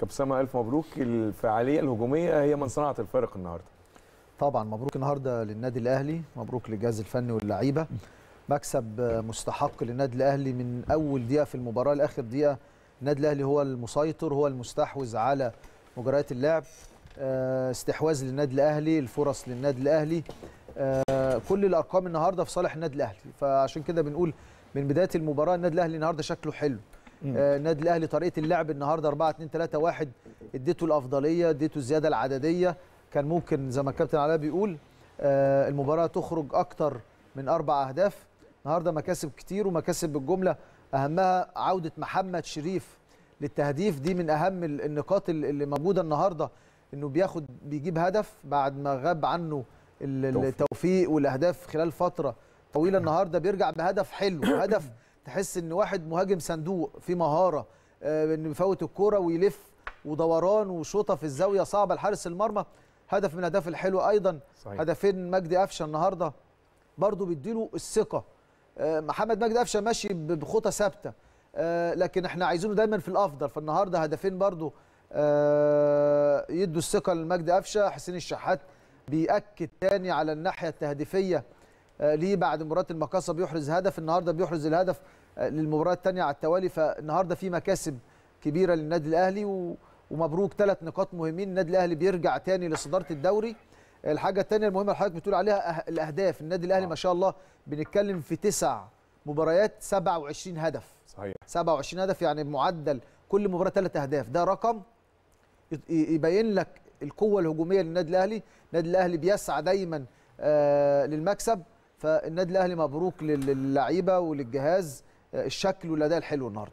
كابسامة ألف مبروك الفعالية الهجومية هي من صنعت الفارق النهاردة طبعا مبروك النهاردة للنادي الأهلي مبروك للجهاز الفني واللعيبة مكسب مستحق للنادي الأهلي من أول دقيقة في المباراة لآخر دقيقة النادي الأهلي هو المسيطر هو المستحوذ على مجريات اللعب آه، استحواذ للنادي الأهلي الفرص للنادي الأهلي آه، كل الأرقام النهاردة في صالح النادي الأهلي فعشان كده بنقول من بداية المباراة النادي الأهلي النهاردة شكله حلو النادي آه، الاهلي طريقه اللعب النهارده 4 2 3 1 اديته الافضليه اديته الزياده العدديه كان ممكن زي ما الكابتن علاء بيقول آه، المباراه تخرج اكتر من اربع اهداف النهارده مكاسب كتير ومكاسب بالجمله اهمها عوده محمد شريف للتهديف دي من اهم النقاط اللي موجوده النهارده انه بياخد بيجيب هدف بعد ما غاب عنه التوفيق والاهداف خلال فتره طويله النهارده بيرجع بهدف حلو هدف تحس ان واحد مهاجم صندوق في مهاره آه، انه يفوت الكوره ويلف ودوران وشوطه في الزاويه صعبه لحارس المرمى هدف من الاهداف الحلوه ايضا صحيح. هدفين مجدي قفشه النهارده برضه بيديله الثقه آه، محمد مجدي قفشه ماشي بخطى ثابته آه، لكن احنا عايزينه دايما في الافضل فالنهارده هدفين برضو يدوا الثقه لمجدي قفشه حسين الشحات بيأكد تاني على الناحيه التهديفيه آه، ليه بعد مباراه المقاصه بيحرز هدف النهارده بيحرز الهدف آه، للمباراه الثانيه على التوالي فالنهارده في مكاسب كبيره للنادي الاهلي ومبروك ثلاث نقاط مهمين النادي الاهلي بيرجع تاني لصداره الدوري الحاجه الثانيه المهمه اللي حضرتك بتقول عليها أه-، الاهداف النادي الاهلي ما شاء الله بنتكلم في تسع مباريات 27 هدف صحيح 27 هدف يعني معدل كل مباراه ثلاث اهداف ده رقم يبين لك القوه الهجوميه للنادي الاهلي النادي الاهلي بيسعى دايما للمكسب فالنادي الاهلي مبروك للعيبه وللجهاز آه، الشكل والاداء الحلو النهارده